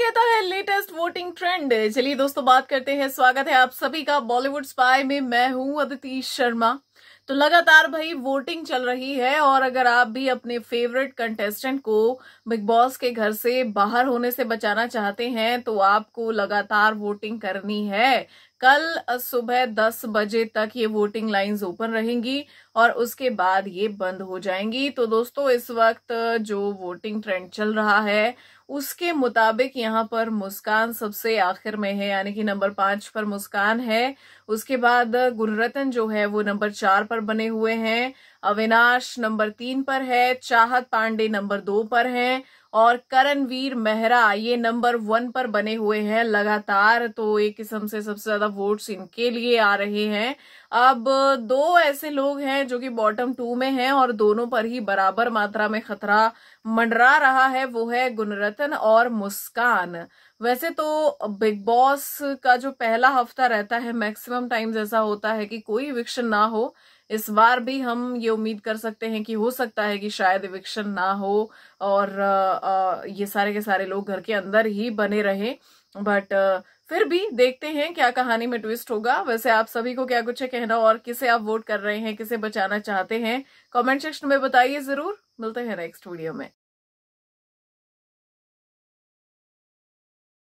कहता है latest voting trend चलिए दोस्तों बात करते हैं स्वागत है आप सभी का बॉलीवुड स्पाई में मैं हूं अदिति शर्मा तो लगातार भाई वोटिंग चल रही है और अगर आप भी अपने फेवरेट कंटेस्टेंट को बिग बॉस के घर से बाहर होने से बचाना चाहते हैं तो आपको लगातार वोटिंग करनी है कल सुबह दस बजे तक ये वोटिंग लाइंस ओपन रहेंगी और उसके बाद ये बंद हो जाएंगी तो दोस्तों इस वक्त जो वोटिंग ट्रेंड चल रहा है उसके मुताबिक यहाँ पर मुस्कान सबसे आखिर में है यानी कि नंबर पांच पर मुस्कान है उसके बाद गुरुरतन जो है वो नंबर चार पर बने हुए हैं अविनाश नंबर तीन पर है चाहत पांडे नंबर दो पर हैं और करणवीर मेहरा ये नंबर वन पर बने हुए हैं लगातार तो एक किस्म से सबसे ज्यादा वोट्स इनके लिए आ रहे हैं अब दो ऐसे लोग हैं जो कि बॉटम टू में हैं और दोनों पर ही बराबर मात्रा में खतरा मंडरा रहा है वो है गुणरत्न और मुस्कान वैसे तो बिग बॉस का जो पहला हफ्ता रहता है मैक्सिमम टाइम्स ऐसा होता है कि कोई इविक्शन ना हो इस बार भी हम ये उम्मीद कर सकते हैं कि हो सकता है कि शायद इविक्शन ना हो और आ, ये सारे के सारे लोग घर के अंदर ही बने रहें बट फिर भी देखते हैं क्या कहानी में ट्विस्ट होगा वैसे आप सभी को क्या कुछ है कहना और किसे आप वोट कर रहे हैं किसे बचाना चाहते हैं कमेंट सेक्शन में बताइए जरूर मिलते हैं नेक्स्ट वीडियो में